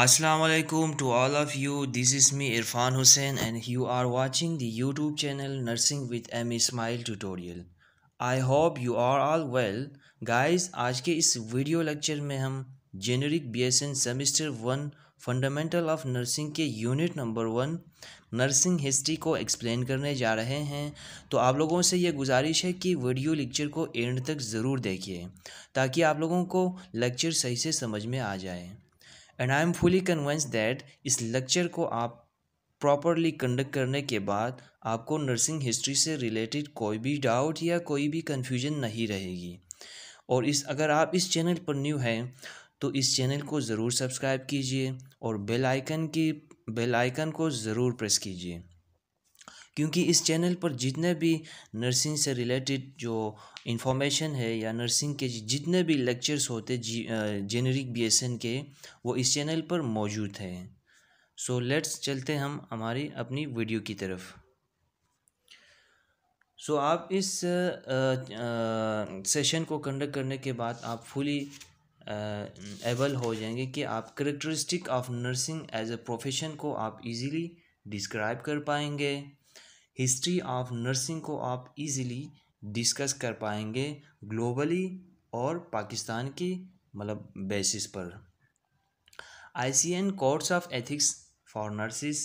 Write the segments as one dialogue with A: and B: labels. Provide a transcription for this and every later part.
A: असलकुम to all of you this is me Irfan Hussain and you are watching the YouTube channel nursing with M Ismail tutorial I hope you are all well guys आज के इस video lecture में हम generic B S N semester one fundamental of nursing के unit number one nursing history को explain करने जा रहे हैं तो आप लोगों से ये गुजारिश है कि वीडियो लेक्चर को एंड तक ज़रूर देखिए ताकि आप लोगों को लेक्चर सही से समझ में आ जाए and I am fully convinced that इस लेक्चर को आप प्रॉपरली कंडक्ट करने के बाद आपको नर्सिंग हिस्ट्री से रिलेटेड कोई भी डाउट या कोई भी कन्फ्यूजन नहीं रहेगी और इस अगर आप इस चैनल पर न्यू हैं तो इस चैनल को ज़रूर सब्सक्राइब कीजिए और बेल आइकन की बेल आइकन को ज़रूर प्रेस कीजिए क्योंकि इस चैनल पर जितने भी नर्सिंग से रिलेटेड जो इंफॉर्मेशन है या नर्सिंग के जितने भी लेक्चर्स होते जेनरिक बी के वो इस चैनल पर मौजूद हैं सो लेट्स चलते हम हमारी अपनी वीडियो की तरफ सो so, आप इस सेशन को कंडक्ट करने के बाद आप फुली एबल हो जाएंगे कि आप characteristic of nursing as a profession को आप इजीली डिस्क्राइब कर पाएंगे हिस्ट्री ऑफ नर्सिंग को आप इजीली डिस्कस कर पाएंगे ग्लोबली और पाकिस्तान की मतलब बेसिस पर I C N codes of ethics for nurses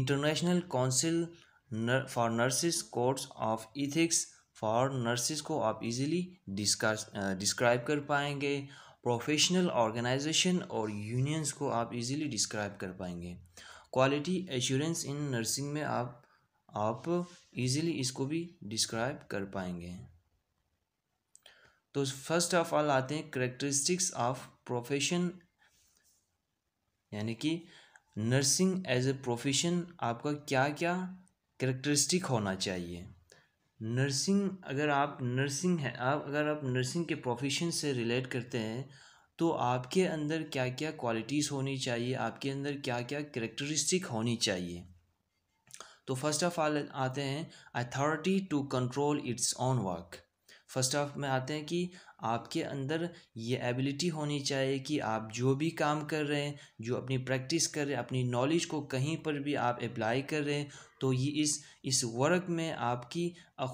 A: international council for nurses codes of ethics for nurses को आप इजीली डिस्कस डिस्क्राइब कर पाएंगे प्रोफेशनल ऑर्गेनाइजेशन और यूनियंस को आप इजीली डिस्क्राइब कर पाएंगे क्वालिटी एश्योरेंस इन नर्सिंग में आप आप इजीली इसको भी डिस्क्राइब कर पाएंगे तो फर्स्ट ऑफ ऑल आते हैं करेक्टरिस्टिक्स ऑफ प्रोफेशन यानी कि नर्सिंग एज ए प्रोफेशन आपका क्या क्या करेक्टरिस्टिक होना चाहिए नर्सिंग अगर आप नर्सिंग है आप अगर आप नर्सिंग के प्रोफेशन से रिलेट करते हैं तो आपके अंदर क्या क्या क्वालिटीज़ होनी चाहिए आपके अंदर क्या क्या करेक्टरिस्टिक होनी चाहिए तो फर्स्ट ऑफ ऑल आते हैं authority to control its own work first of में आते हैं कि आपके अंदर ये एबिलिटी होनी चाहिए कि आप जो भी काम कर रहे हैं जो अपनी प्रैक्टिस कर रहे हैं अपनी नॉलेज को कहीं पर भी आप अप्लाई कर रहे हैं तो ये इस इस वर्क में आपकी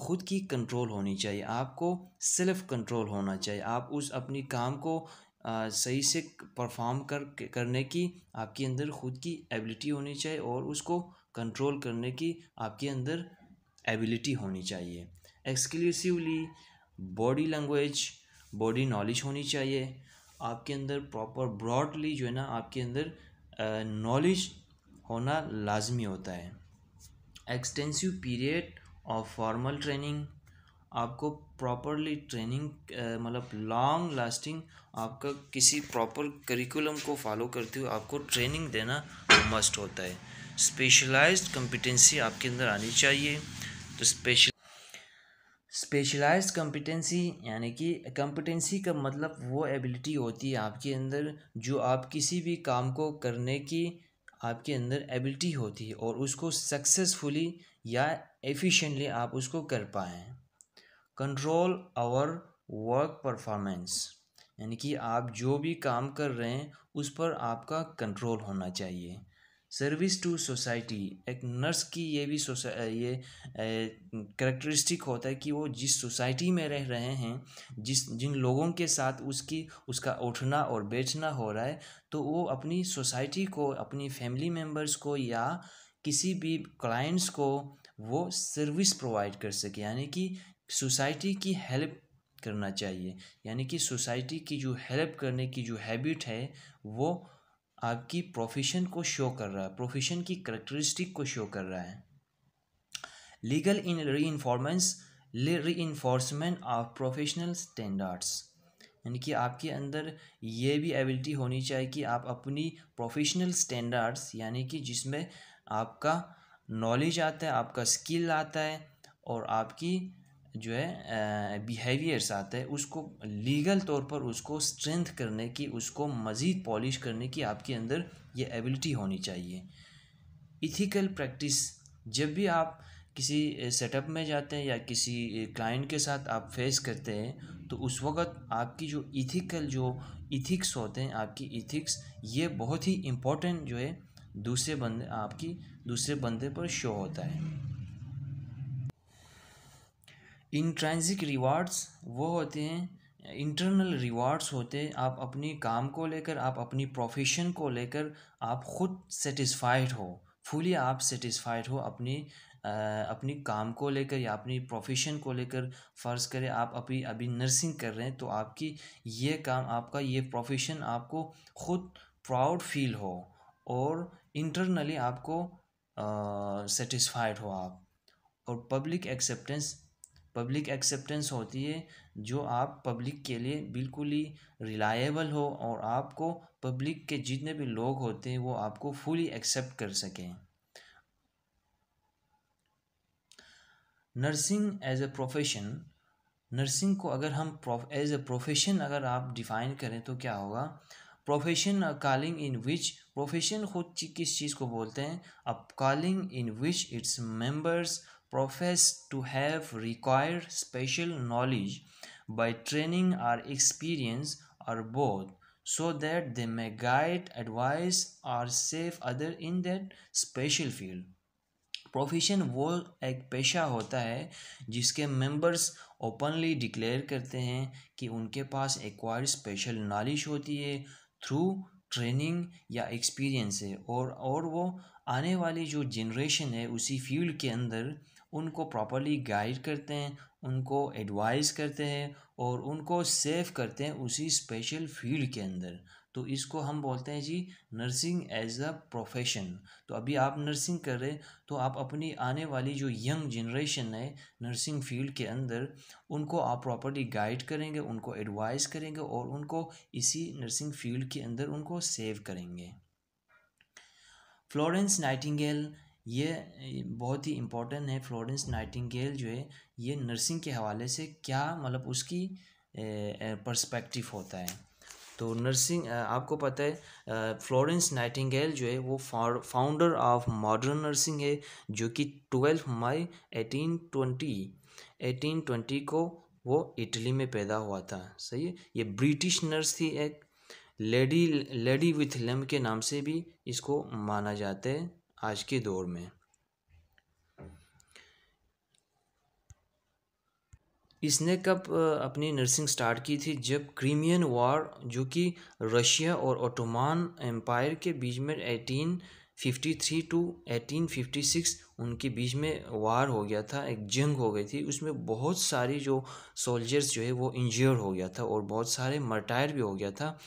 A: ख़ुद की कंट्रोल होनी चाहिए आपको सेल्फ कंट्रोल होना चाहिए आप उस अपनी काम को आ, सही से परफॉर्म कर करने की आपके अंदर ख़ुद की एबिलिटी होनी चाहिए और उसको कंट्रोल करने की आपके अंदर एबिलिटी होनी चाहिए exclusively body language body knowledge होनी चाहिए आपके अंदर प्रॉपर ब्रॉडली जो है ना आपके अंदर नॉलेज होना लाजमी होता है extensive period of formal training आपको प्रॉपरली ट्रेनिंग मतलब लॉन्ग लास्टिंग आपका किसी प्रॉपर करिकुलम को फॉलो करते हुए आपको ट्रेनिंग देना मस्ट होता है स्पेशलाइज्ड कम्पिटेंसी आपके अंदर आनी चाहिए तो स्पेशल स्पेशलाइज्ड कम्पिटेंसी यानी कि कम्पिटेंसी का मतलब वो एबिलिटी होती है आपके अंदर जो आप किसी भी काम को करने की आपके अंदर एबिलिटी होती है और उसको सक्सेसफुली या एफिशिएंटली आप उसको कर पाएँ कंट्रोल आवर वर्क परफॉर्मेंस यानी कि आप जो भी काम कर रहे हैं उस पर आपका कंट्रोल होना चाहिए सर्विस टू सोसाइटी एक नर्स की ये भी ये करेक्टरिस्टिक होता है कि वो जिस सोसाइटी में रह रहे हैं जिस जिन लोगों के साथ उसकी उसका उठना और बैठना हो रहा है तो वो अपनी सोसाइटी को अपनी फैमिली मेम्बर्स को या किसी भी क्लाइंट्स को वो सर्विस प्रोवाइड कर सके यानी कि सोसाइटी की हेल्प करना चाहिए यानी कि सोसाइटी की जो हेल्प करने की जो हैबिट है वो आपकी प्रोफेशन को शो कर रहा है प्रोफेशन की करेक्टरिस्टिक को शो कर रहा है लीगल इन री इन्फॉर्मेंस री इन्फोर्समेंट ऑफ प्रोफेशनल स्टैंडर्ड्स यानी कि आपके अंदर ये भी एबिलिटी होनी चाहिए कि आप अपनी प्रोफेशनल स्टैंडर्ड्स यानी कि जिसमें आपका नॉलेज आता है आपका स्किल आता है और आपकी जो है बिहेवियर्स आते हैं उसको लीगल तौर पर उसको स्ट्रेंथ करने की उसको मज़ीद पॉलिश करने की आपके अंदर ये एबिलिटी होनी चाहिए इथिकल प्रैक्टिस जब भी आप किसी सेटअप में जाते हैं या किसी क्लाइंट के साथ आप फेस करते हैं तो उस वक़्त आपकी जो इथिकल जो इथिक्स होते हैं आपकी इथिक्स ये बहुत ही इम्पोर्टेंट जो है दूसरे बंदे आपकी दूसरे बंदे पर शो होता है इंट्रेंसिक रिवार्ड्स वो होते हैं इंटरनल रिवार्ड्स होते हैं आप अपने काम को लेकर आप अपनी प्रोफेशन को लेकर आप खुद सेटिस्फाइड हो फुली आप सेटिस्फाइड हो अपने आ, अपनी काम को लेकर या अपनी प्रोफेशन को लेकर फ़र्ज करें आप अभी अभी नर्सिंग कर रहे हैं तो आपकी ये काम आपका ये प्रोफेशन आपको खुद प्राउड फील हो और इंटरनली आपको सेटिस्फाइड हो आप और पब्लिक एक्सेप्टेंस पब्लिक एक्सेप्टेंस होती है जो आप पब्लिक के लिए बिल्कुल ही रिलायबल हो और आपको पब्लिक के जितने भी लोग होते हैं वो आपको फुली एक्सेप्ट कर सकें nursing as a profession nursing को अगर हम एज ए प्रोफेशन अगर आप डिफाइन करें तो क्या होगा profession calling in which profession खुद किस चीज़ को बोलते हैं a calling in which its members profess to have required special knowledge by training or experience or both so that they may guide advise or save other in that special field profession वो एक पेशा होता है जिसके members openly declare करते हैं कि उनके पास एक्वायर्ड स्पेशल नॉलेज होती है थ्रू ट्रेनिंग या एक्सपीरियंस है और और वो आने वाली जो जनरेशन है उसी फील्ड के अंदर उनको प्रॉपरली गाइड करते हैं उनको एडवाइस करते हैं और उनको सेव करते हैं उसी स्पेशल फील्ड के अंदर तो इसको हम बोलते हैं जी नर्सिंग एज अ प्रोफेशन तो अभी आप नर्सिंग कर रहे हैं तो आप अपनी आने वाली जो यंग जनरेशन है नर्सिंग फील्ड के अंदर उनको आप प्रॉपरली गाइड करेंगे उनको एडवाइस करेंगे और उनको इसी नर्सिंग फील्ड के अंदर उनको सेव करेंगे फ्लोरेंस नाइटिंगेल ये बहुत ही इम्पोर्टेंट है फ्लोरेंस नाइटिंगेल जो है ये नर्सिंग के हवाले से क्या मतलब उसकी पर्सपेक्टिव होता है तो नर्सिंग आपको पता है फ्लोरेंस नाइटिंगेल जो है वो फाउंडर ऑफ मॉडर्न नर्सिंग है जो कि twelve May eighteen twenty eighteen twenty को वो इटली में पैदा हुआ था सही है ये ब्रिटिश नर्स थी एक लेडी लेडी विथ लम के नाम से भी इसको माना जाता है आज के दौर में इसने कब अपनी नर्सिंग स्टार्ट की थी जब क्रीमियन वॉर जो कि रशिया और ओटोमान एम्पायर के बीच में 1853 टू 1856 उनके बीच में वार हो गया था एक जंग हो गई थी उसमें बहुत सारी जो सोल्जर्स जो है वो इंजर्ड हो गया था और बहुत सारे मर्टायर भी हो गया था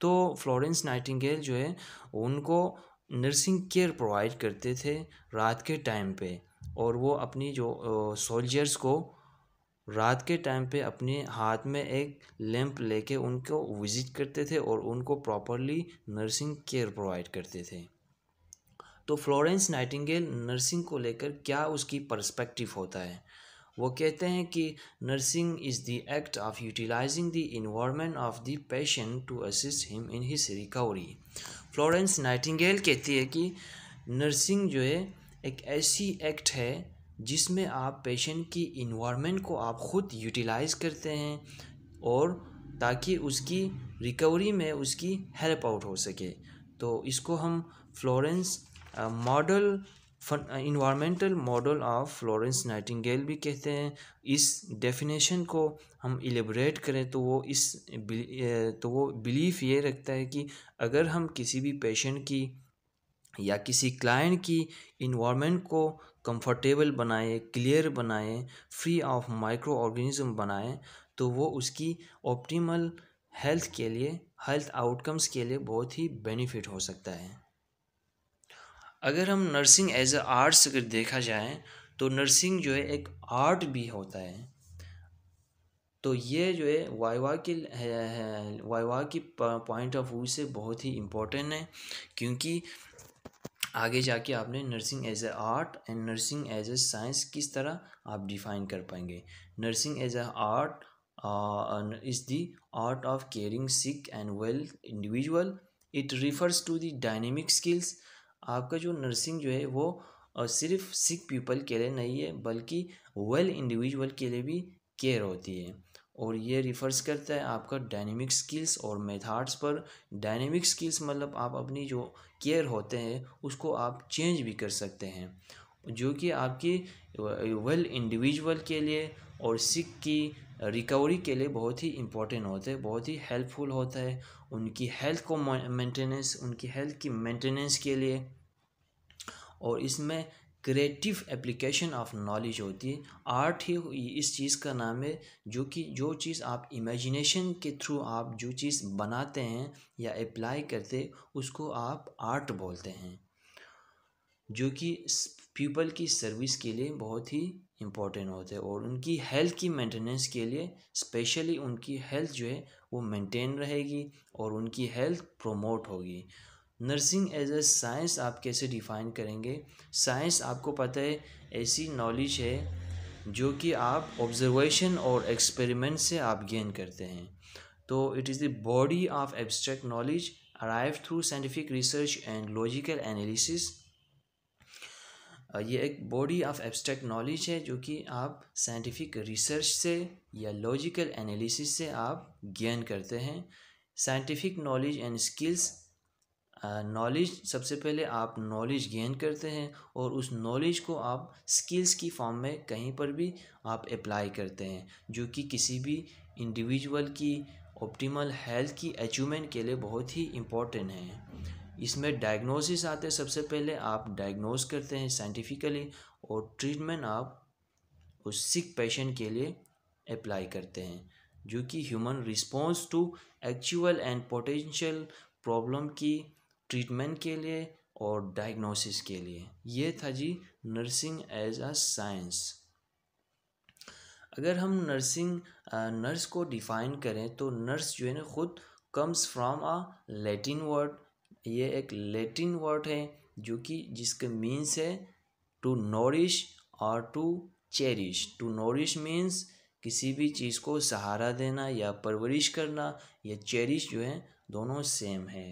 A: तो फ्लोरेंस नाइटिंगेल जो है उनको नर्सिंग केयर प्रोवाइड करते थे रात के टाइम पे और वो अपनी जो सोल्जर्स को रात के टाइम पे अपने हाथ में एक लैंप लेके उनको विजिट करते थे और उनको प्रॉपरली नर्सिंग केयर प्रोवाइड करते थे तो फ्लोरेंस नाइटिंगेल नर्सिंग को लेकर क्या उसकी पर्सपेक्टिव होता है वो कहते हैं कि nursing is the act of utilising the environment of the patient to assist him in his recovery Florence Nightingale कहती है कि नर्सिंग जो है एक ऐसी एक्ट है जिसमें आप पेशेंट की इन्वामेंट को आप ख़ुद यूटिलाइज करते हैं और ताकि उसकी रिकवरी में उसकी हेल्प आउट हो सके तो इसको हम Florence model environmental model of Florence Nightingale भी कहते हैं इस डेफिनेशन को हम एलेबरेट करें तो वो इस तो वो बिलीफ ये रखता है कि अगर हम किसी भी पेशेंट की या किसी क्लाइंट की इन्वामेंट को कंफर्टेबल बनाएं क्लियर बनाएँ फ्री ऑफ माइक्रो ऑर्गेनिज्म बनाएँ तो वो उसकी ऑप्टिमल हेल्थ के लिए हेल्थ आउटकम्स के लिए बहुत ही बेनिफिट हो सकता है अगर हम नर्सिंग एज अ आर्ट्स अगर देखा जाए तो नर्सिंग जो है एक आर्ट भी होता है तो ये जो है वाइवा की वाइवा की पॉइंट ऑफ व्यू से बहुत ही इम्पोर्टेंट है क्योंकि आगे जाके आपने nursing as a art and nursing as a science किस तरह आप डिफाइन कर पाएंगे nursing as a art is the art of caring sick and well individual it refers to the dynamic skills आपका जो नर्सिंग जो है वो सिर्फ सिक पीपल के लिए नहीं है बल्कि वेल इंडिविजुअल के लिए भी केयर होती है और ये रिफर्स करता है आपका डायनेमिक स्किल्स और मेथड्स पर डायनेमिक स्किल्स मतलब आप अपनी जो केयर होते हैं उसको आप चेंज भी कर सकते हैं जो कि आपकी वेल इंडिविजुअल के लिए और सिक की रिकवरी के लिए बहुत ही इम्पोर्टेंट होते हैं बहुत ही हेल्पफुल होता है उनकी हेल्थ को मेंटेनेंस उनकी हेल्थ की मेंटेनेंस के लिए और इसमें क्रिएटिव एप्लीकेशन ऑफ नॉलेज होती है आर्ट ही इस चीज़ का नाम है जो कि जो चीज़ आप इमेजिनेशन के थ्रू आप जो चीज़ बनाते हैं या अप्लाई करते उसको आप आर्ट बोलते हैं जो कि पीपल की सर्विस के लिए बहुत ही इम्पॉर्टेंट होते हैं और उनकी हेल्थ की मेंटेनेंस के लिए स्पेशली उनकी हेल्थ जो है वो मेंटेन रहेगी और उनकी हेल्थ प्रोमोट होगी नर्सिंग एज अ साइंस आप कैसे डिफाइन करेंगे साइंस आपको पता है ऐसी नॉलेज है जो कि आप ऑब्जर्वेशन और एक्सपेरिमेंट से आप गेन करते हैं तो it is the body of abstract knowledge arrive through scientific research and logical analysis ये एक बॉडी ऑफ एब्स्ट्रैक्ट नॉलेज है जो कि आप साइंटिफिक रिसर्च से या लॉजिकल एनालिसिस से आप गेन करते हैं scientific knowledge and skills knowledge सबसे पहले आप नॉलेज गेन करते हैं और उस नॉलेज को आप स्किल्स की फॉर्म में कहीं पर भी आप अप्लाई करते हैं जो कि किसी भी इंडिविजुअल की ऑप्टिमल हेल्थ की अचीवमेंट के लिए बहुत ही इम्पोर्टेंट है इसमें डायग्नोसिस आते हैं सबसे पहले आप डायग्नोस करते हैं साइंटिफिकली और ट्रीटमेंट आप उस सिक पेशेंट के लिए अप्लाई करते हैं जो कि human response to actual and potential problem की ट्रीटमेंट के लिए और डायग्नोसिस के लिए ये था जी नर्सिंग एज अ साइंस अगर हम नर्सिंग नर्स को डिफ़ाइन करें तो नर्स जो है ना खुद comes from a Latin word ये एक लेटिन वर्ड है जो कि जिसके मीन्स है टू नोरिश और to cherish to nourish means किसी भी चीज़ को सहारा देना या परवरिश करना या चेरिश जो है दोनों सेम है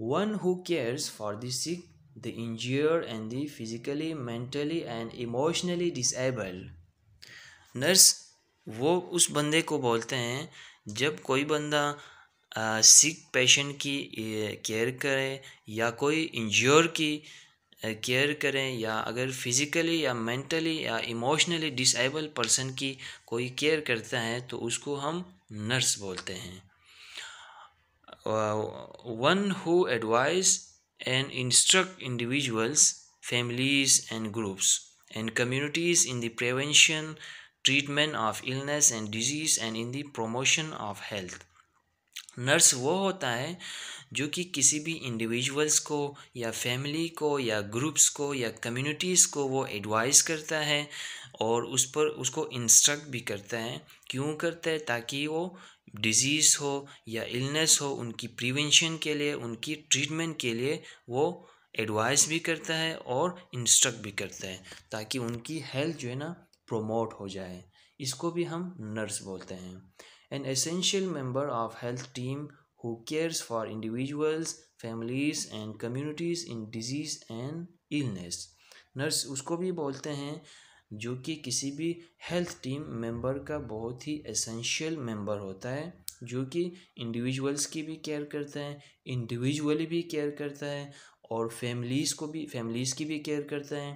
A: one who cares for the sick the injured and the physically mentally and emotionally disable nurse वो उस बंदे को बोलते हैं जब कोई बंदा सिक पेशेंट की केयर करें या कोई इंजोर की केयर करें या अगर फिजिकली या मेंटली या इमोशनली डिसेबल पर्सन की कोई केयर करता है तो उसको हम नर्स बोलते हैं one who advice and instruct individuals families and groups and communities in the prevention treatment of illness and disease and in the promotion of health nurse वो होता है जो कि किसी भी इंडिविजुअल्स को या फैमिली को या ग्रुप्स को या कम्युनिटीज़ को वो एडवाइस करता है और उस पर उसको इंस्ट्रक्ट भी करता है क्यों करता है ताकि वो डिज़ीज़ हो या इलनेस हो उनकी प्रिवेंशन के लिए उनकी ट्रीटमेंट के लिए वो एडवाइस भी करता है और इंस्ट्रक्ट भी करता है ताकि उनकी हेल्थ जो है ना प्रोमोट हो जाए इसको भी हम नर्स बोलते हैं an essential member of health team who cares for individuals families and communities in disease and illness nurse उसको भी बोलते हैं जो कि किसी भी हेल्थ टीम मेंबर का बहुत ही एसेंशियल मेंबर होता है जो कि इंडिविजुअल्स की भी केयर करता है इंडिविजुअली भी केयर करता है और फैमिलीज़ को भी फैमिलीज़ की भी केयर करता है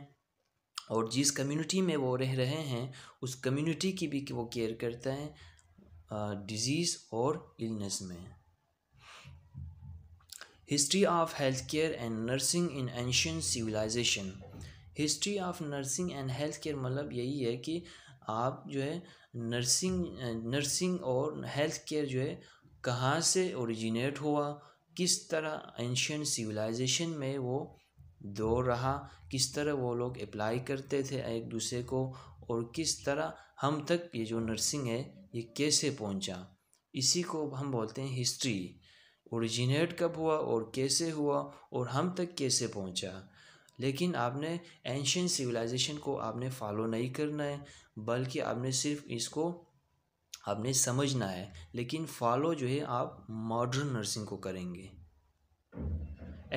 A: और जिस कम्युनिटी में वो रह रहे हैं उस कम्युनिटी की भी वो केयर करता है डिजीज़ और इलनेस में history of health care and nursing in ancient civilization history of nursing and health care मतलब यही है कि आप जो है नर्सिंग नर्सिंग और हेल्थ केयर जो है कहाँ से ओरिजिनेट हुआ किस तरह एंशन सिविलाइजेशन में वो दौर रहा किस तरह वो लोग अप्लाई करते थे एक दूसरे को और किस तरह हम तक ये जो नर्सिंग है ये कैसे पहुंचा इसी को हम बोलते हैं हिस्ट्री ओरिजिनेट कब हुआ और कैसे हुआ और हम तक कैसे पहुंचा लेकिन आपने एंशेंट सिविलाइजेशन को आपने फॉलो नहीं करना है बल्कि आपने सिर्फ इसको आपने समझना है लेकिन फॉलो जो है आप मॉडर्न नर्सिंग को करेंगे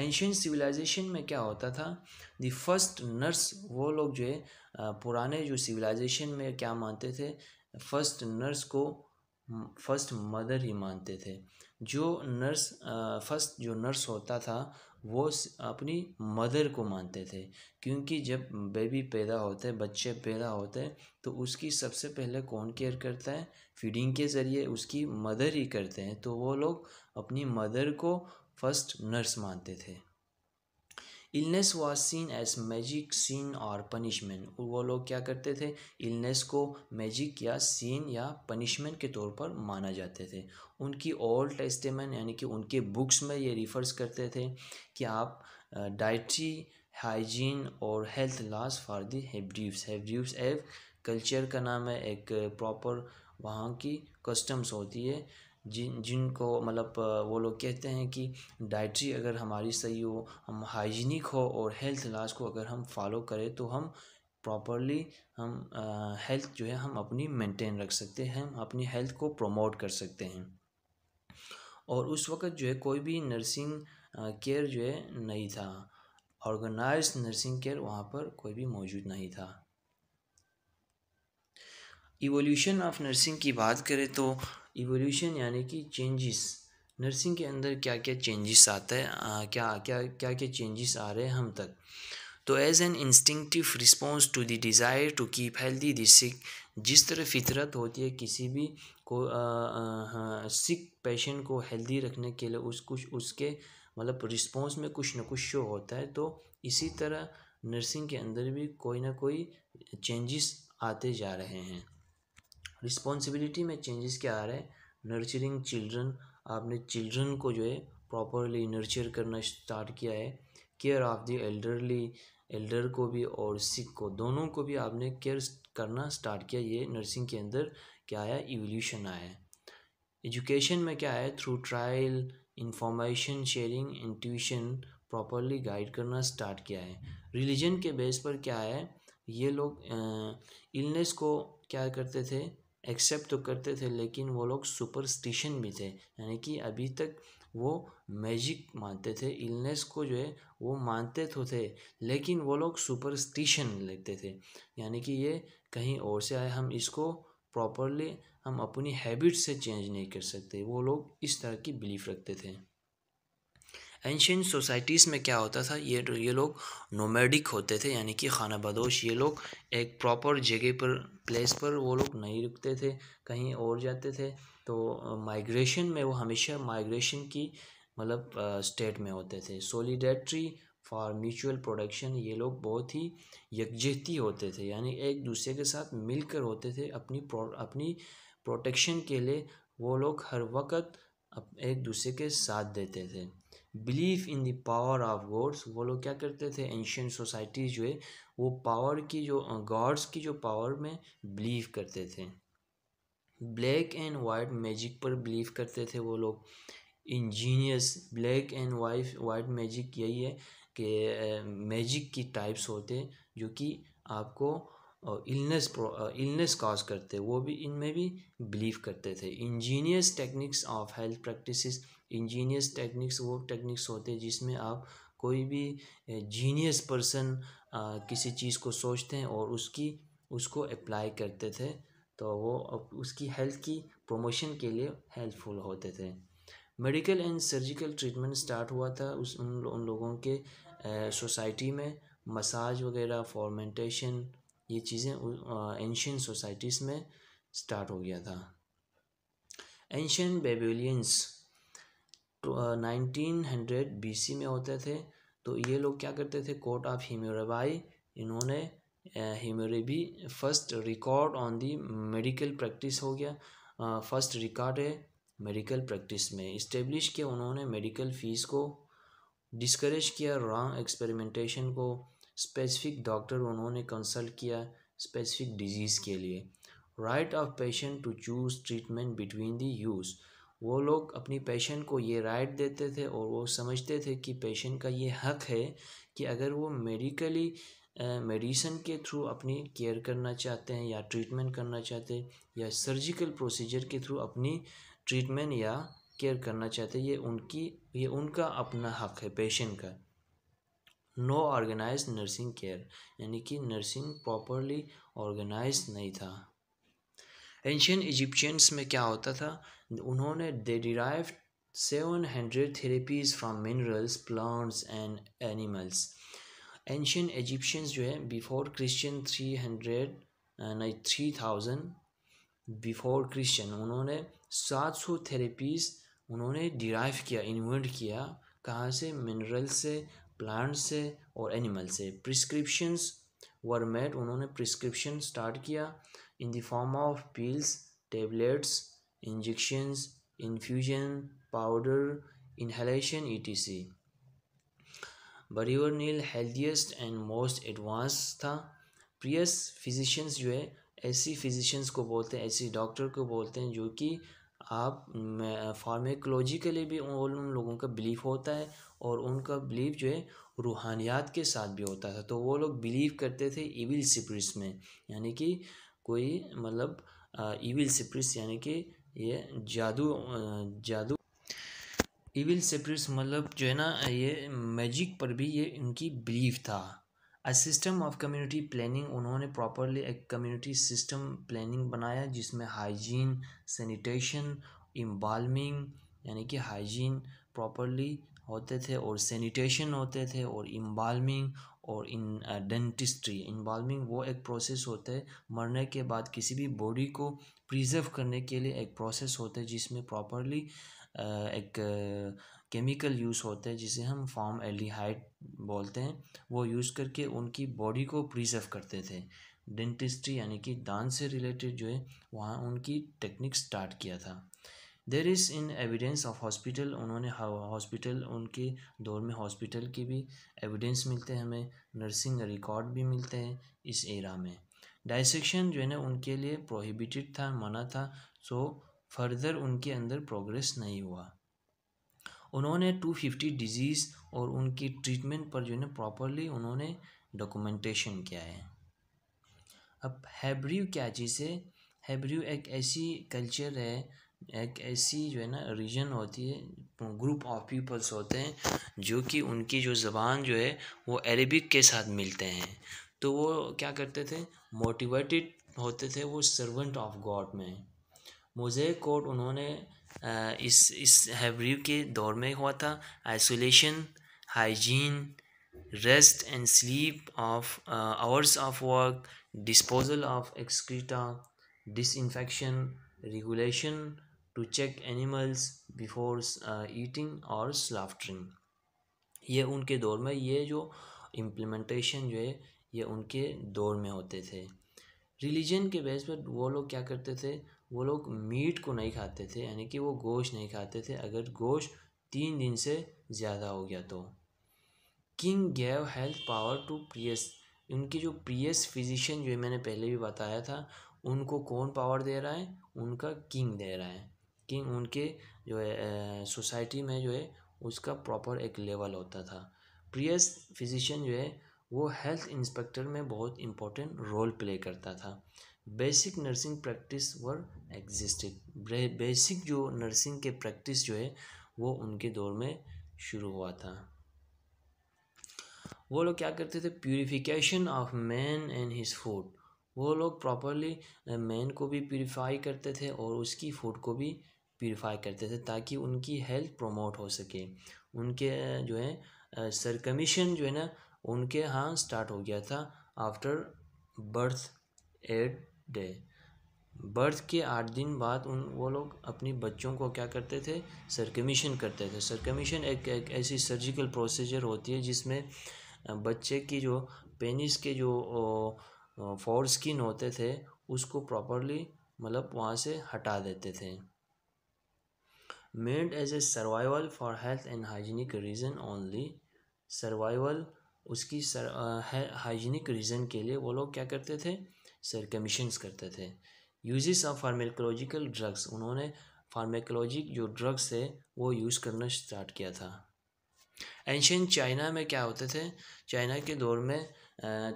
A: एंशेंट सिविलाइजेशन में क्या होता था द फर्स्ट नर्स वो लोग जो है पुराने जो सिविलाइजेशन में क्या मानते थे फर्स्ट नर्स को फर्स्ट मदर ही मानते थे जो नर्स फर्स्ट जो नर्स होता था वो अपनी मदर को मानते थे क्योंकि जब बेबी पैदा होते बच्चे पैदा होते तो उसकी सबसे पहले कौन केयर करता है फीडिंग के ज़रिए उसकी मदर ही करते हैं तो वो लोग अपनी मदर को फर्स्ट नर्स मानते थे illness was seen as magic seen और पनिशमेंट वो लोग क्या करते थे इलनेस को मैजिक या सीन या पनिशमेंट के तौर पर माना जाते थे उनकी ओल्ड टेस्टमेंट यानी कि उनके बुक्स में ये रिफर्स करते थे कि आप डाइट्री हाइजीन और health laws for the Hebrews Hebrews एव कल्चर का नाम है एक प्रॉपर वहाँ की कस्टम्स होती है जिन जिनको मतलब वो लोग कहते हैं कि डाइट्री अगर हमारी सही हो हम हाइजीनिक हो और हेल्थ इलाज को अगर हम फॉलो करें तो हम प्रॉपरली हम हेल्थ जो है हम अपनी मेंटेन रख सकते हैं हम अपनी हेल्थ को प्रमोट कर सकते हैं और उस वक़्त जो है कोई भी नर्सिंग केयर जो है नहीं था ऑर्गेनाइज नर्सिंग केयर वहाँ पर कोई भी मौजूद नहीं था इवोल्यूशन ऑफ नर्सिंग की बात करें तो इवोल्यूशन यानी कि चेंजेस नर्सिंग के अंदर क्या क्या चेंजेस आता है आ, क्या क्या क्या क्या चेंजेस आ रहे हैं हम तक तो as an instinctive response to the desire to keep healthy the जिस तरह फितरत होती है किसी भी को सिक पेशेंट हाँ, को हेल्दी रखने के लिए उस कुछ उसके मतलब रिस्पॉन्स में कुछ ना कुछ शो होता है तो इसी तरह नर्सिंग के अंदर भी कोई ना कोई चेंजेस आते जा रहे हैं रिस्पॉन्सिबिलिटी में चेंजेस क्या आ रहे हैं नर्चरिंग चिल्ड्रन आपने चिल्ड्रन को जो है प्रॉपरली नर्चर करना स्टार्ट किया है care of the elderly elder को भी और सिख को दोनों को भी आपने केयर करना स्टार्ट किया ये नर्सिंग के अंदर क्या आया इवोल्यूशन आया है एजुकेशन में क्या है through trial information sharing intuition properly guide करना स्टार्ट किया है रिलीजन के बेस पर क्या है ये लोग इलनेस को क्या करते थे एक्सेप्ट तो करते थे लेकिन वो लोग सुपरस्टिशन भी थे यानी कि अभी तक वो मैजिक मानते थे इलनेस को जो है वो मानते तो थे लेकिन वो लोग सुपरस्टिशन लेते थे यानी कि ये कहीं और से आए हम इसको प्रॉपरली हम अपनी हैबिट से चेंज नहीं कर सकते वो लोग इस तरह की बिलीफ रखते थे एंशियन सोसाइटीज़ में क्या होता था ये तो, ये लोग नोमेडिक होते थे यानी कि खाना बदोश ये लोग एक प्रॉपर जगह पर प्लेस पर वो लोग नहीं रुकते थे कहीं और जाते थे तो माइग्रेशन में वो हमेशा माइग्रेशन की मतलब स्टेट में होते थे सोलिडेट्री फॉर म्यूचुअल प्रोडक्शन ये लोग बहुत ही यकजहती होते थे यानी एक दूसरे के साथ मिलकर होते थे अपनी प्रो अपनी प्रोटेक्शन के लिए वो लोग हर वक्त एक दूसरे के साथ देते थे believe in the power of gods वो लोग क्या करते थे एंशियंट सोसाइटीज़ जो है वो पावर की जो गॉड्स की जो पावर में बिलीव करते थे ब्लैक एंड वाइट मैजिक पर बिलीव करते थे वो लोग ingenious black and white white magic यही है कि मैजिक की टाइप्स होते जो कि आपको और इलनेस इलनेस काज करते वो भी इनमें भी बिलीव करते थे ingenious techniques of health practices ingenious techniques वो टेक्निक्स होते हैं जिसमें आप कोई भी जीनियस uh, पर्सन uh, किसी चीज़ को सोचते हैं और उसकी उसको अप्लाई करते थे तो वो उसकी हेल्थ की प्रमोशन के लिए हेल्पफुल होते थे medical and surgical treatment start हुआ था उस उन, उन लोगों के सोसाइटी uh, में मसाज वगैरह फॉर्मेंटेशन ये चीज़ें एंशियन सोसाइटीज़ में स्टार्ट हो गया था ancient Babylonians nineteen hundred B में होते थे तो ये लोग क्या करते थे कोर्ट ऑफ हिम्योरबाई इन्होंने Hammurabi first record on the medical practice हो गया फर्स्ट रिकॉर्ड है मेडिकल प्रैक्टिस में इस्टेब्लिश किया उन्होंने मेडिकल फीस को डिस्करेज किया रॉन्ग एक्सपेरिमेंटेशन को स्पेसिफिक डॉक्टर उन्होंने कंसल्ट किया स्पेसिफिक डिजीज़ के लिए right of patient to choose treatment between the use वो लोग अपनी पेशेंट को ये राइट देते थे और वो समझते थे कि पेशेंट का ये हक है कि अगर वो मेडिकली मेडिसन के थ्रू अपनी केयर करना चाहते हैं या ट्रीटमेंट करना चाहते हैं या सर्जिकल प्रोसीजर के थ्रू अपनी ट्रीटमेंट या केयर करना चाहते हैं ये उनकी ये उनका अपना हक है पेशेंट का नो ऑर्गेनाइज नर्सिंग केयर यानी कि नर्सिंग प्रॉपरली ऑर्गेनाइज नहीं था एंशियन इजिप्शियंस में क्या होता था उन्होंने they derive seven hundred therapies from minerals plants and animals ancient Egyptians जो है बिफोर क्रिश्चियन थ्री हंड्रेड नहीं थ्री थाउजेंड बिफोर क्रिश्चियन उन्होंने सात सौ थेरेपीज़ उन्होंने डिराइव किया इन्वेंट किया कहाँ से मिनरल से प्लांट से और एनिमल से प्रिस्क्रिप्शंस वर मेड उन्होंने प्रिस्क्रिप्शन स्टार्ट किया in the form of pills tablets injections infusion powder inhalation ई but your नील हेल्थिएस्ट एंड मोस्ट एडवांस था प्रियस फिजिशंस जो है ऐसी फिजिशंस को बोलते हैं ऐसी डॉक्टर को बोलते हैं जो कि आप फार्मेकोलॉजी के लिए भी उन लोगों का बिलीफ होता है और उनका बिलीव जो है रूहानियात के साथ भी होता था तो वो लोग बिलीव करते थे इविल सिप्रिस में यानी कि कोई मतलब इविल सिप्रिस यानी कि ये जादू जादू इविल सिप्रिस मतलब जो है ना ये मैजिक पर भी ये उनकी बिलीव था a system of community planning उन्होंने प्रॉपरली एक कम्युनिटी सिस्टम प्लानिंग बनाया जिसमें हाइजीन सैनिटेशन इम्बालमिंग यानी कि हाइजीन प्रॉपरली होते थे और सैनिटेशन होते थे और इम्बालमिंग और इन डेंटिस्ट्री इम्बालमिंग वो एक प्रोसेस होता है मरने के बाद किसी भी बॉडी को प्रिजर्व करने के लिए एक प्रोसेस होता है जिसमें प्रॉपरली uh, एक केमिकल uh, यूज़ होते हैं जिसे हम फॉर्म एलिहाइट बोलते हैं वो यूज़ करके उनकी बॉडी को प्रिजर्व करते थे डेंटिस्ट्री यानी कि दांत से रिलेटेड जो है वहाँ उनकी टेक्निक स्टार्ट किया था there is in evidence of hospital उन्होंने हॉस्पिटल उनके दौर में हॉस्पिटल के भी एविडेंस मिलते हैं हमें नर्सिंग रिकॉर्ड भी मिलते हैं इस एरा में डाइसेक्शन जो है ना उनके लिए प्रोहिबिटेड था मना था सो फर्दर उनके अंदर प्रोग्रेस नहीं हुआ उन्होंने टू फिफ्टी डिजीज़ और उनकी ट्रीटमेंट पर जो है ना प्रॉपरली उन्होंने डॉक्यूमेंटेशन किया है अब हैब्रिव क्या चीज़ है हैब्रिव एक ऐसी कल्चर है एक ऐसी जो है ना रीजन होती है ग्रुप ऑफ पीपल्स होते हैं जो कि उनकी जो ज़बान जो है वो अरेबिक के साथ मिलते हैं तो वो क्या करते थे मोटिवेटेड होते थे वो सर्वेंट ऑफ गॉड में मोजे कोड उन्होंने इस इस हैब्री के दौर में हुआ था isolation hygiene rest and sleep of hours of work disposal of excreta disinfection regulation to check animals before eating और स्लाफ्टरिंग ये उनके दौर में ये जो इम्प्लीमेंटेशन जो है ये उनके दौर में होते थे रिलीजन के बेस पर वो लोग क्या करते थे वो लोग मीट को नहीं खाते थे यानी कि वो गोश्त नहीं खाते थे अगर गोश्त तीन दिन से ज़्यादा हो गया तो king gave health power to priests उनके जो प्रियस फिजिशियन जो है मैंने पहले भी बताया था उनको कौन पावर दे रहा है उनका किंग दे रहा है कि उनके जो है सोसाइटी में जो है उसका प्रॉपर एक लेवल होता था प्रियस फिजिशियन जो है वो हेल्थ इंस्पेक्टर में बहुत इंपॉर्टेंट रोल प्ले करता था basic nursing practice were existed basic जो नर्सिंग के प्रैक्टिस जो है वो उनके दौर में शुरू हुआ था वो लोग क्या करते थे purification of man and his food वो लोग प्रॉपरली मैन को भी प्योरीफाई करते थे और उसकी फूड को भी प्योरीफाई करते थे ताकि उनकी हेल्थ प्रोमोट हो सके उनके जो है सरकमीशन जो है ना उनके यहाँ स्टार्ट हो गया था after birth eight day birth के आठ दिन बाद उन वो लोग अपनी बच्चों को क्या करते थे सरकमीशन करते थे सरकमीशन एक, एक ऐसी सर्जिकल प्रोसीजर होती है जिसमें बच्चे की जो पेनिस के जो फोर स्किन होते थे उसको प्रॉपरली मतलब वहाँ से हटा देते थे made as a survival for health and hygienic reason only survival उसकी सर, हाइजीनिक रीज़न के लिए वो लोग क्या करते थे सर कमीशंस करते थे यूजेस ऑफ फार्मेकोलॉजिकल ड्रग्स उन्होंने फार्मेकोलॉजिक जो ड्रग्स थे वो यूज़ करना स्टार्ट किया था एंशन चाइना में क्या होते थे चाइना के दौर में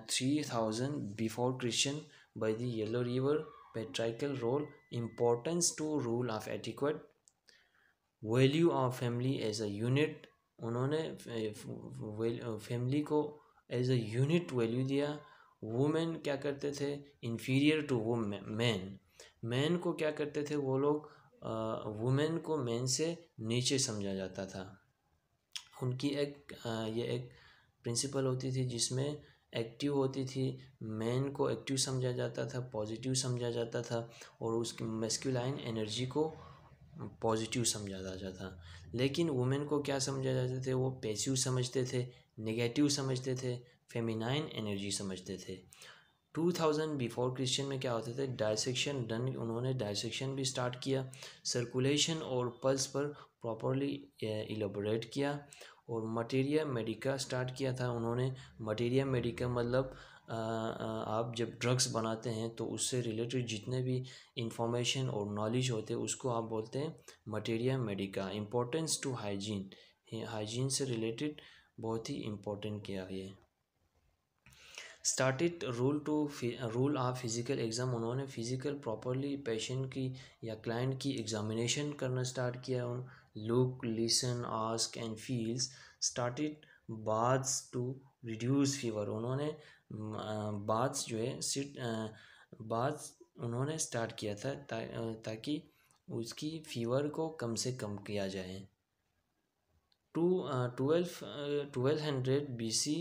A: three thousand before Christian by the yellow river patriarchal role importance to rule of etiquette value of family as a unit उन्होंने फैमिली को एज अ यूनिट वैल्यू दिया वुमेन क्या करते थे इन्फीरियर टू वो मैन मैन को क्या करते थे वो लोग वुमेन को मैन से नीचे समझा जाता था उनकी एक आ, ये एक प्रिंसिपल होती थी जिसमें एक्टिव होती थी मैन को एक्टिव समझा जाता था पॉजिटिव समझा जाता था और उसकी मेस्क्यूलाइन एनर्जी को पॉजिटिव समझा जाता था लेकिन वुमेन को क्या समझा जाते थे वो पैसिव समझते थे नेगेटिव समझते थे फेमिनाइन एनर्जी समझते थे 2000 बिफोर क्रिश्चियन में क्या होते थे डायसेक्शन डन उन्होंने डायसेक्शन भी स्टार्ट किया सर्कुलेशन और पल्स पर प्रॉपरली इलेबोरेट किया और मटेरिया मेडिका स्टार्ट किया था उन्होंने मटेरिया मेडिका मतलब आप जब ड्रग्स बनाते हैं तो उससे रिलेटेड जितने भी इंफॉर्मेशन और नॉलेज होते हैं उसको आप बोलते हैं materia medica importance to hygiene hygiene से रिलेटेड बहुत ही इम्पोर्टेंट किया है started rule to rule of physical exam उन्होंने फिज़िकल प्रॉपरली पेशेंट की या क्लाइंट की एग्जामिनेशन करना स्टार्ट किया look listen ask and feels started baths to reduce fever उन्होंने बाथ्स जो है सिट बाथ्स उन्होंने स्टार्ट किया था ता, ताकि उसकी फीवर को कम से कम किया जाए to twelve twelve hundred B C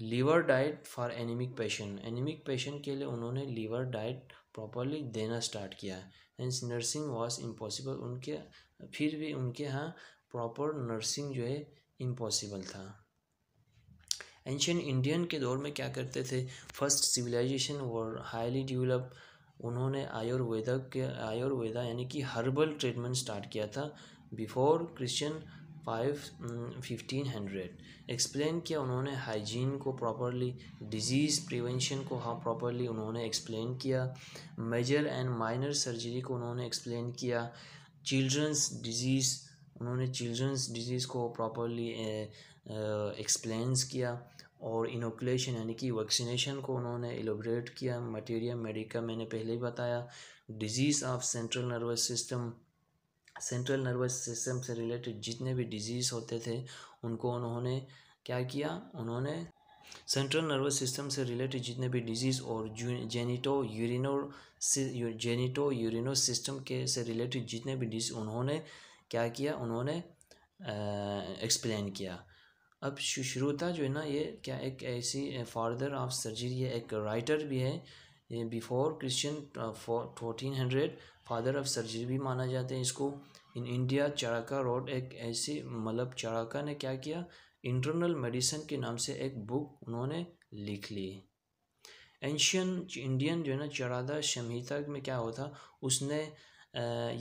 A: liver diet for anemic patient anemic patient के लिए उन्होंने लीवर डाइट प्रॉपरली देना स्टार्ट किया हैंस नर्सिंग वॉज इम्पॉसिबल उनके फिर भी उनके यहाँ प्रॉपर नर्सिंग जो है इम्पॉसिबल था एंशियन इंडियन के दौर में क्या करते थे फर्स्ट सिविलाइजेशन और हाईली डेवलप उन्होंने आयुर्वेदा के आयुर्वेदा यानी कि हर्बल ट्रीटमेंट स्टार्ट किया था before Christian five fifteen hundred explain किया उन्होंने हाइजीन को प्रॉपरली डिजीज़ प्रिवेंशन को हाँ प्रॉपरली उन्होंने एक्सप्लेन किया मेजर एंड माइनर सर्जरी को उन्होंने एक्सप्लेन किया चिल्ड्रंस डिजीज़ उन्होंने चिल्ड्रंस डिजीज़ को प्रॉपरली एक्सप्लेंस किया और इनोकुलेशन यानी कि वैक्सीनेशन को उन्होंने एलोब्रेट किया मटेरिया मेडिका मैंने पहले ही बताया disease of central nervous system central nervous system से रिलेटेड जितने भी डिजीज़ होते थे उनको उन्होंने क्या किया उन्होंने सेंट्रल नर्वस सिस्टम से रिलेटेड जितने भी डिजीज़ और genito urino genito urino system के से रिलेटेड जितने भी डिजीज उन्होंने क्या किया उन्होंने एक्सप्लेन किया अब शुश्रुता जो है ना ये क्या एक ऐसी फादर ऑफ सर्जरी है एक राइटर भी है ये before Christian fourteen hundred father of surgery भी माना जाते हैं इसको इन इंडिया चराका रोड एक ऐसी मतलब चराका ने क्या किया इंटरनल मेडिसिन के नाम से एक बुक उन्होंने लिख ली एंशियन इंडियन जो है ना चरादा संहिता में क्या होता उसने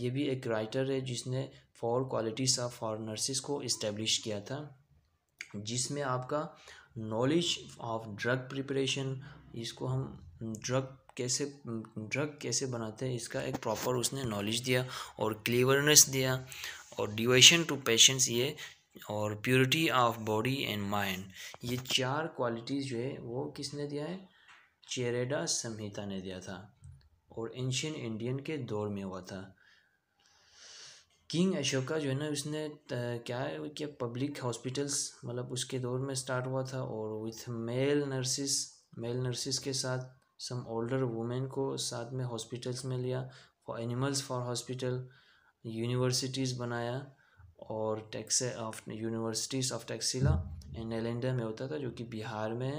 A: ये भी एक राइटर है जिसने four qualities of four nurses को इस्टेब्लिश किया था जिसमें आपका नॉलेज ऑफ ड्रग प्रिपरेशन इसको हम ड्रग कैसे ड्रग कैसे बनाते हैं इसका एक प्रॉपर उसने नॉलेज दिया और क्लेवरनेस दिया और डिवेशन टू पेशेंट्स ये और purity of body and mind ये चार क्वालिटीज़ जो है वो किसने दिया है चेरेडा संहिता ने दिया था और एंशियन इंडियन के दौर में हुआ था किंग अशोका जो है ना उसने क्या है कि पब्लिक हॉस्पिटल्स मतलब उसके दौर में स्टार्ट हुआ था और with male nurses male nurses के साथ सम ओल्डर वुमेन को साथ में हॉस्पिटल्स में लिया for animals for hospital universities बनाया और tax of universities of Taxila and Nalanda में होता था जो कि बिहार में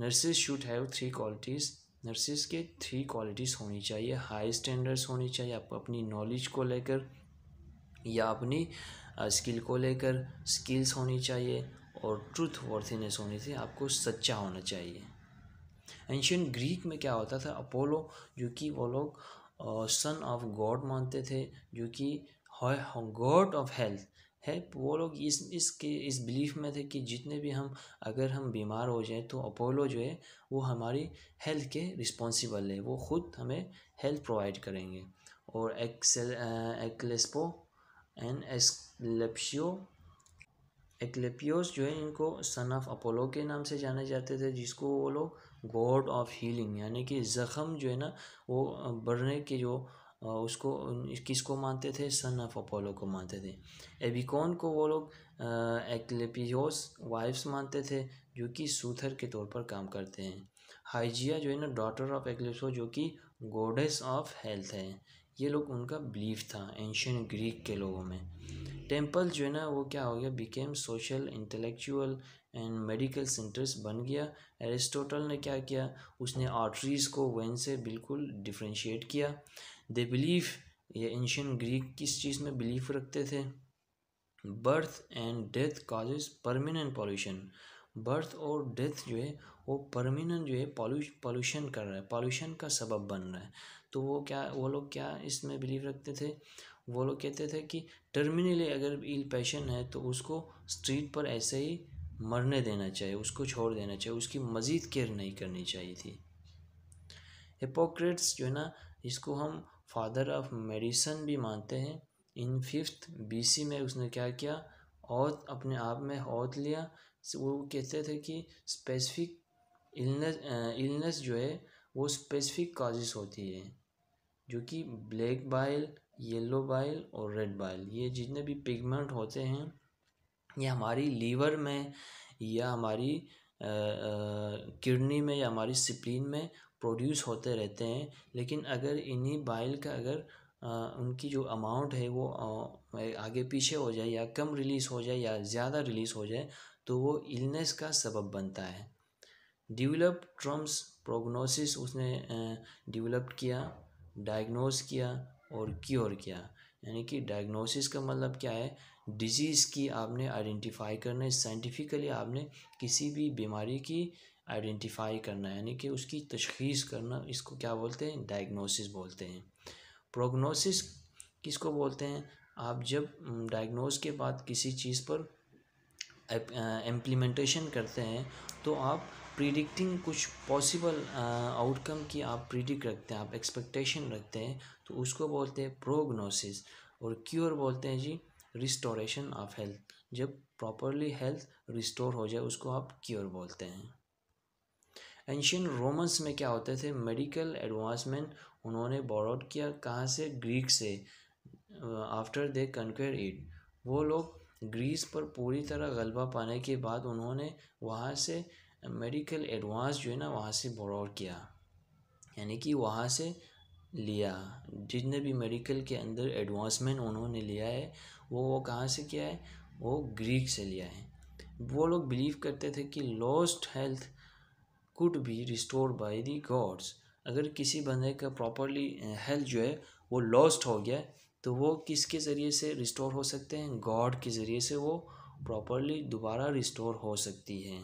A: nurses should have three qualities nurses के थ्री क्वालिटीज़ होनी चाहिए हाई स्टैंडर्ड्स होनी चाहिए आपको अपनी नॉलेज को लेकर या अपनी स्किल को लेकर स्किल्स होनी चाहिए और ट्रूथ वर्थीनेस होनी चाहिए आपको सच्चा होना चाहिए एंशियन ग्रीक में क्या होता था अपोलो जो कि वो लोग सन ऑफ गॉड मानते थे जो कि गॉड ऑफ हेल्थ है वो लोग इस इसके इस बिलीफ में थे कि जितने भी हम अगर हम बीमार हो जाएं तो अपोलो जो है वो हमारी हेल्थ के रिस्पॉन्सिबल है वो खुद हमें हेल्थ प्रोवाइड करेंगे और एक्सेल एक्लेस्पो एंड एस्लेप्शियो एक्लेपियोस जो है इनको सन ऑफ अपोलो के नाम से जाने जाते थे जिसको वो लोग गॉड ऑफ हीलिंग यानी कि जख्म जो है ना वो बढ़ने के जो उसको किसको मानते थे सन ऑफ अपोलो को मानते थे एबिकॉन को वो लोग एक्लेपियोस वाइफ्स मानते थे जो कि सूथर के तौर पर काम करते हैं हाइजिया जो है ना डॉटर ऑफ एक्लिप्सो जो कि गोडेस ऑफ हेल्थ है ये लोग उनका बिलीव था एंशेंट ग्रीक के लोगों में टेम्पल जो है ना वो क्या हो गया became social intellectual and medical centers बन गया एरिस्टोटल ने क्या किया उसने आर्टरीज को वेन से बिल्कुल डिफ्रेंशिएट किया दे बिलीव ये एंशन ग्रीक किस चीज़ में बिलीव रखते थे birth and death causes permanent pollution birth और डेथ जो है वो परमिनेंट जो है पॉल्यूशन कर रहा है पॉल्यूशन का सबब बन रहा है तो वो क्या वो लोग क्या इसमें बिलीव रखते थे वो लोग कहते थे कि टर्मिनली अगर इल पैशन है तो उसको स्ट्रीट पर ऐसे ही मरने देना चाहिए उसको छोड़ देना चाहिए उसकी मज़ीद केयर नहीं करनी चाहिए थी हिपोक्रेट्स जो है ना इसको हम फादर ऑफ मेडिसन भी मानते हैं इन फिफ्थ बीसी में उसने क्या किया औत अपने आप में औत लिया वो कहते थे कि स्पेसिफिक इलनेस इलनेस जो है वो स्पेसिफिक काजेस होती है जो कि ब्लैक बाइल येलो बाइल और रेड बाइल ये जितने भी पिगमेंट होते हैं ये हमारी लीवर में या हमारी किडनी में या हमारी स्प्लीन में प्रोड्यूस होते रहते हैं लेकिन अगर इन्हीं बाइल का अगर आ, उनकी जो अमाउंट है वो आ, आगे पीछे हो जाए या कम रिलीज़ हो जाए या ज़्यादा रिलीज़ हो जाए तो वो इलनेस का सबब बनता है डिवलप ट्रम्स प्रोग्नोसिस उसने डेवलप किया डायग्नोस किया और क्योर किया यानी कि डायग्नोसिस का मतलब क्या है डिजीज़ की आपने आइडेंटिफाई करना है साइंटिफिकली आपने किसी भी बीमारी की आइडेंटिफाई करना यानी कि उसकी तशखीस करना इसको क्या बोलते हैं डायग्नोसिस बोलते हैं प्रोग्नोसिस किसको बोलते हैं आप जब डायग्नोस के बाद किसी चीज़ पर इम्प्लीमेंटेशन करते हैं तो आप प्रिडिक्टिंग कुछ पॉसिबल आउटकम uh, की आप प्रिडिक्ट रखते हैं आप एक्सपेक्टेशन रखते हैं तो उसको बोलते हैं प्रोग्नोसिस और क्योर बोलते हैं जी रिस्टोरेशन ऑफ हेल्थ जब प्रॉपरली हेल्थ रिस्टोर हो जाए उसको आप क्योर बोलते हैं एंशियन रोमन्स में क्या होते थे मेडिकल एडवांसमेंट उन्होंने बॉरोड किया कहाँ से ग्रीक से आफ्टर दे कंक्वेयर इट वो लोग ग्रीस पर पूरी तरह गलबा पाने के बाद उन्होंने वहाँ से मेडिकल एडवांस जो है ना वहाँ से बोरो किया यानी कि वहाँ से लिया जितने भी मेडिकल के अंदर एडवांसमेंट उन्होंने लिया है वो वो कहाँ से किया है वो ग्रीक से लिया है वो लोग बिलीव करते थे कि lost health could be restore by the gods अगर किसी बंदे का प्रॉपरली हेल्थ जो है वो लॉस्ट हो गया तो वो किसके ज़रिए से रिस्टोर हो सकते हैं गॉड के ज़रिए से वो प्रॉपरली दोबारा रिस्टोर हो सकती है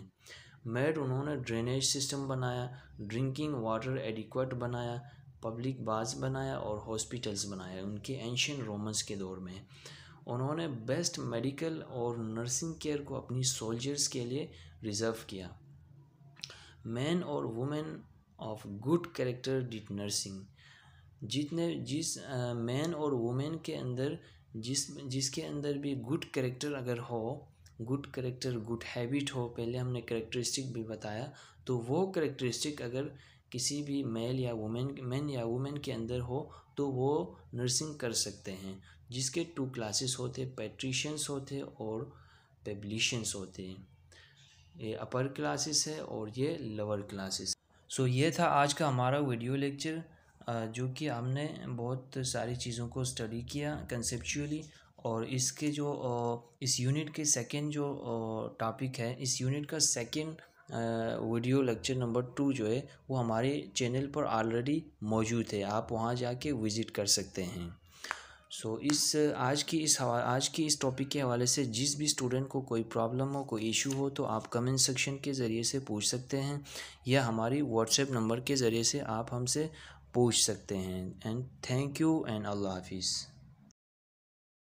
A: मेड उन्होंने ड्रेनेज सिस्टम बनाया ड्रिंकिंग वाटर एडिक्वेट बनाया पब्लिक बाज बनाया और हॉस्पिटल्स बनाए उनके एंशियन रोमन्स के दौर में उन्होंने बेस्ट मेडिकल और नर्सिंग केयर को अपनी सोल्जर्स के लिए रिज़र्व किया मैन और women of good character did nursing जितने जिस मैन और वुमेन के अंदर जिस जिसके अंदर भी गुड कैरेक्टर अगर हो गुड करेक्टर गुड हैबिट हो पहले हमने करेक्टरिस्टिक भी बताया तो वो करेक्टरिस्टिक अगर किसी भी मेल या वुमेन मैन या वुमेन के अंदर हो तो वो नर्सिंग कर सकते हैं जिसके टू क्लासेस होते पेट्रिशंस होते और पेब्लिशंस होते हैं ये अपर क्लासेस है और ये लोअर क्लासेस सो so, ये था आज का हमारा वीडियो लेक्चर जो कि हमने बहुत सारी चीज़ों को स्टडी किया कंसेप्चुअली और इसके जो इस यूनिट के सेकेंड जो टॉपिक है इस यूनिट का second video lecture number two जो है वो हमारे चैनल पर ऑलरेडी मौजूद है आप वहाँ जाके विज़िट कर सकते हैं सो so, इस आज की इस हवा आज की इस टॉपिक के हवाले से जिस भी स्टूडेंट को कोई प्रॉब्लम हो कोई इशू हो तो आप कमेंट सेक्शन के ज़रिए से पूछ सकते हैं या हमारी व्हाट्सएप नंबर के ज़रिए से आप हमसे पूछ सकते हैं एंड थैंक यू एंड अल्लाह हाफिज़